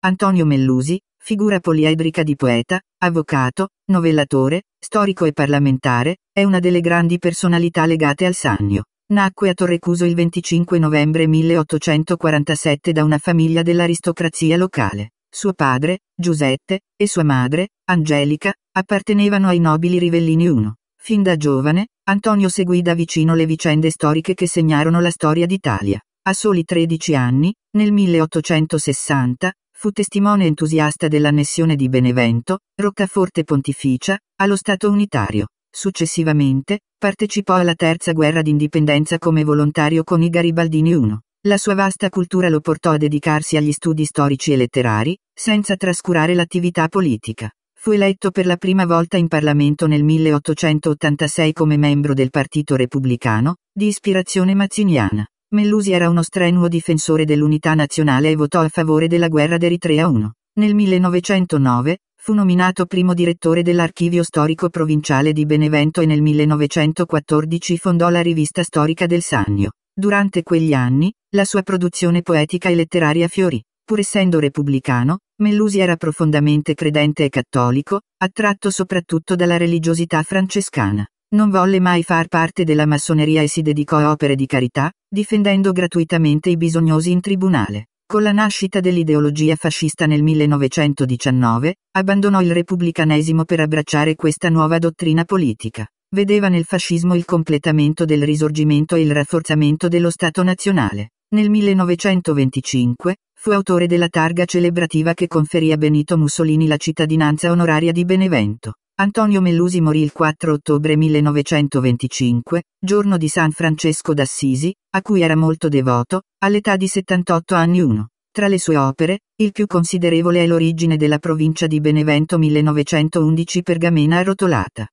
Antonio Mellusi, figura poliedrica di poeta, avvocato, novellatore, storico e parlamentare, è una delle grandi personalità legate al Sannio. Nacque a Torrecuso il 25 novembre 1847 da una famiglia dell'aristocrazia locale. Suo padre, Giuseppe, e sua madre, Angelica, appartenevano ai nobili Rivellini I. Fin da giovane, Antonio seguì da vicino le vicende storiche che segnarono la storia d'Italia. A soli 13 anni, nel 1860, Fu testimone entusiasta dell'annessione di Benevento, roccaforte pontificia, allo Stato unitario. Successivamente, partecipò alla terza guerra d'indipendenza come volontario con i Garibaldini I. La sua vasta cultura lo portò a dedicarsi agli studi storici e letterari, senza trascurare l'attività politica. Fu eletto per la prima volta in Parlamento nel 1886 come membro del Partito Repubblicano, di ispirazione mazziniana. Mellusi era uno strenuo difensore dell'unità nazionale e votò a favore della guerra d'Eritrea 1. Nel 1909, fu nominato primo direttore dell'archivio storico provinciale di Benevento e nel 1914 fondò la rivista storica del Sannio. Durante quegli anni, la sua produzione poetica e letteraria fiorì. Pur essendo repubblicano, Mellusi era profondamente credente e cattolico, attratto soprattutto dalla religiosità francescana. Non volle mai far parte della massoneria e si dedicò a opere di carità, difendendo gratuitamente i bisognosi in tribunale. Con la nascita dell'ideologia fascista nel 1919, abbandonò il repubblicanesimo per abbracciare questa nuova dottrina politica. Vedeva nel fascismo il completamento del risorgimento e il rafforzamento dello Stato nazionale. Nel 1925, fu autore della targa celebrativa che conferì a Benito Mussolini la cittadinanza onoraria di Benevento. Antonio Mellusi morì il 4 ottobre 1925, giorno di San Francesco d'Assisi, a cui era molto devoto, all'età di 78 anni 1. Tra le sue opere, il più considerevole è l'origine della provincia di Benevento 1911 pergamena arrotolata.